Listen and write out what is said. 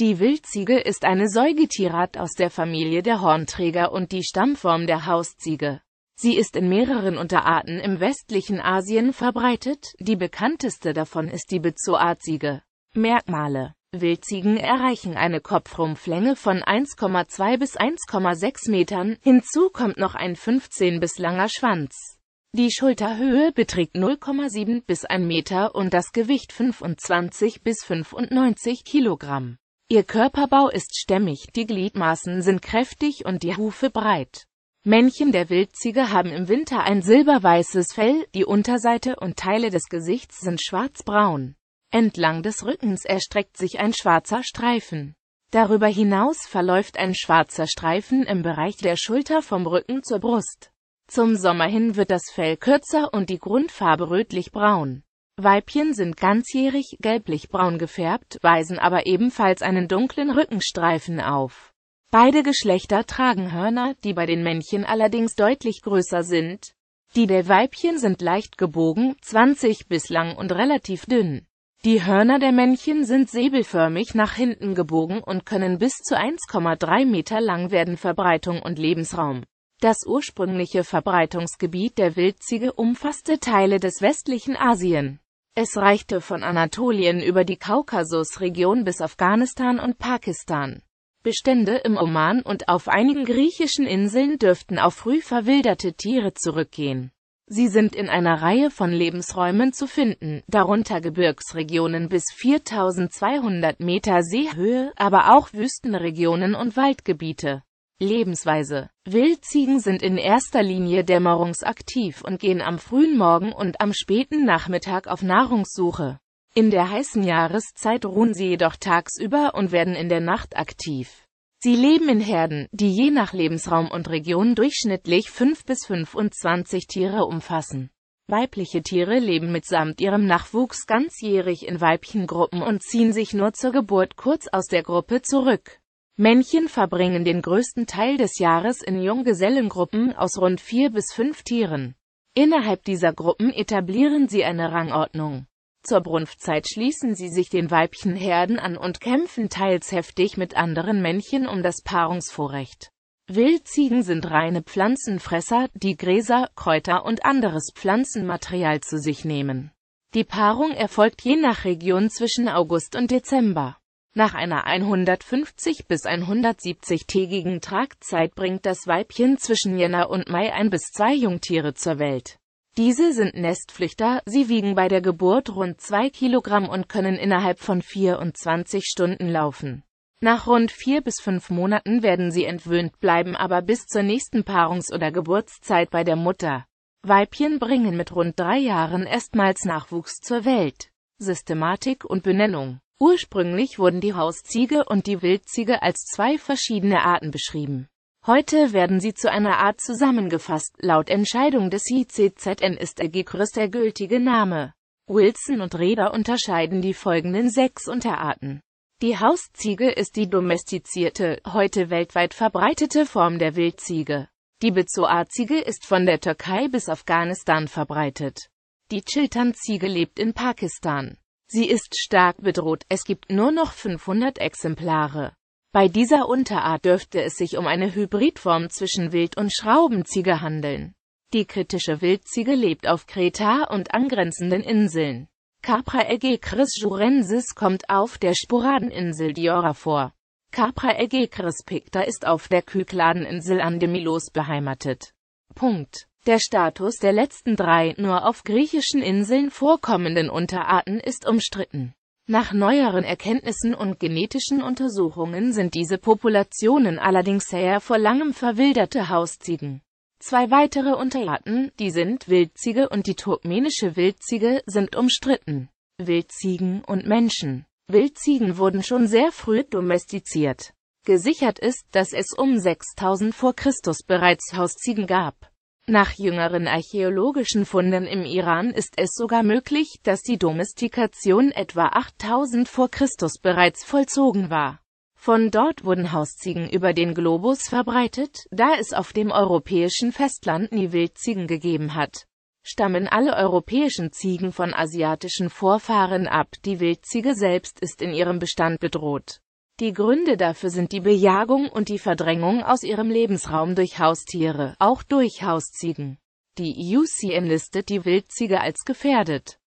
Die Wildziege ist eine Säugetierart aus der Familie der Hornträger und die Stammform der Hausziege. Sie ist in mehreren Unterarten im westlichen Asien verbreitet, die bekannteste davon ist die Bezoartziege. Merkmale Wildziegen erreichen eine Kopfrumpflänge von 1,2 bis 1,6 Metern, hinzu kommt noch ein 15 bis langer Schwanz. Die Schulterhöhe beträgt 0,7 bis 1 Meter und das Gewicht 25 bis 95 Kilogramm. Ihr Körperbau ist stämmig, die Gliedmaßen sind kräftig und die Hufe breit. Männchen der Wildziege haben im Winter ein silberweißes Fell, die Unterseite und Teile des Gesichts sind schwarzbraun. Entlang des Rückens erstreckt sich ein schwarzer Streifen. Darüber hinaus verläuft ein schwarzer Streifen im Bereich der Schulter vom Rücken zur Brust. Zum Sommer hin wird das Fell kürzer und die Grundfarbe rötlich-braun. Weibchen sind ganzjährig gelblich-braun gefärbt, weisen aber ebenfalls einen dunklen Rückenstreifen auf. Beide Geschlechter tragen Hörner, die bei den Männchen allerdings deutlich größer sind. Die der Weibchen sind leicht gebogen, 20 bis lang und relativ dünn. Die Hörner der Männchen sind säbelförmig nach hinten gebogen und können bis zu 1,3 Meter lang werden. Verbreitung und Lebensraum Das ursprüngliche Verbreitungsgebiet der Wildziege umfasste Teile des westlichen Asien. Es reichte von Anatolien über die Kaukasusregion bis Afghanistan und Pakistan. Bestände im Oman und auf einigen griechischen Inseln dürften auf früh verwilderte Tiere zurückgehen. Sie sind in einer Reihe von Lebensräumen zu finden, darunter Gebirgsregionen bis 4200 Meter Seehöhe, aber auch Wüstenregionen und Waldgebiete. Lebensweise Wildziegen sind in erster Linie dämmerungsaktiv und gehen am frühen Morgen und am späten Nachmittag auf Nahrungssuche. In der heißen Jahreszeit ruhen sie jedoch tagsüber und werden in der Nacht aktiv. Sie leben in Herden, die je nach Lebensraum und Region durchschnittlich 5 bis 25 Tiere umfassen. Weibliche Tiere leben mitsamt ihrem Nachwuchs ganzjährig in Weibchengruppen und ziehen sich nur zur Geburt kurz aus der Gruppe zurück. Männchen verbringen den größten Teil des Jahres in Junggesellengruppen aus rund vier bis fünf Tieren. Innerhalb dieser Gruppen etablieren sie eine Rangordnung. Zur Brunftzeit schließen sie sich den Weibchenherden an und kämpfen teils heftig mit anderen Männchen um das Paarungsvorrecht. Wildziegen sind reine Pflanzenfresser, die Gräser, Kräuter und anderes Pflanzenmaterial zu sich nehmen. Die Paarung erfolgt je nach Region zwischen August und Dezember. Nach einer 150 bis 170-tägigen Tragzeit bringt das Weibchen zwischen Jänner und Mai ein bis zwei Jungtiere zur Welt. Diese sind Nestflüchter, sie wiegen bei der Geburt rund 2 Kilogramm und können innerhalb von 24 Stunden laufen. Nach rund vier bis fünf Monaten werden sie entwöhnt, bleiben aber bis zur nächsten Paarungs- oder Geburtszeit bei der Mutter. Weibchen bringen mit rund drei Jahren erstmals Nachwuchs zur Welt. Systematik und Benennung Ursprünglich wurden die Hausziege und die Wildziege als zwei verschiedene Arten beschrieben. Heute werden sie zu einer Art zusammengefasst. Laut Entscheidung des ICZN ist Aegicris der gültige Name. Wilson und Reda unterscheiden die folgenden sechs Unterarten. Die Hausziege ist die domestizierte, heute weltweit verbreitete Form der Wildziege. Die Bezoarziege ist von der Türkei bis Afghanistan verbreitet. Die Chiltern-Ziege lebt in Pakistan. Sie ist stark bedroht, es gibt nur noch 500 Exemplare. Bei dieser Unterart dürfte es sich um eine Hybridform zwischen Wild- und Schraubenziege handeln. Die kritische Wildziege lebt auf Kreta und angrenzenden Inseln. Capra aegecris jurensis kommt auf der Sporadeninsel Diora vor. Capra aegecris picta ist auf der Kykladinsel Andemilos beheimatet. Punkt. Der Status der letzten drei nur auf griechischen Inseln vorkommenden Unterarten ist umstritten. Nach neueren Erkenntnissen und genetischen Untersuchungen sind diese Populationen allerdings eher vor langem verwilderte Hausziegen. Zwei weitere Unterarten, die sind Wildziege und die turkmenische Wildziege, sind umstritten. Wildziegen und Menschen Wildziegen wurden schon sehr früh domestiziert. Gesichert ist, dass es um 6000 vor Christus bereits Hausziegen gab. Nach jüngeren archäologischen Funden im Iran ist es sogar möglich, dass die Domestikation etwa 8000 vor Christus bereits vollzogen war. Von dort wurden Hausziegen über den Globus verbreitet, da es auf dem europäischen Festland nie Wildziegen gegeben hat. Stammen alle europäischen Ziegen von asiatischen Vorfahren ab, die Wildziege selbst ist in ihrem Bestand bedroht. Die Gründe dafür sind die Bejagung und die Verdrängung aus ihrem Lebensraum durch Haustiere, auch durch Hausziegen. Die IUCN listet die Wildziege als gefährdet.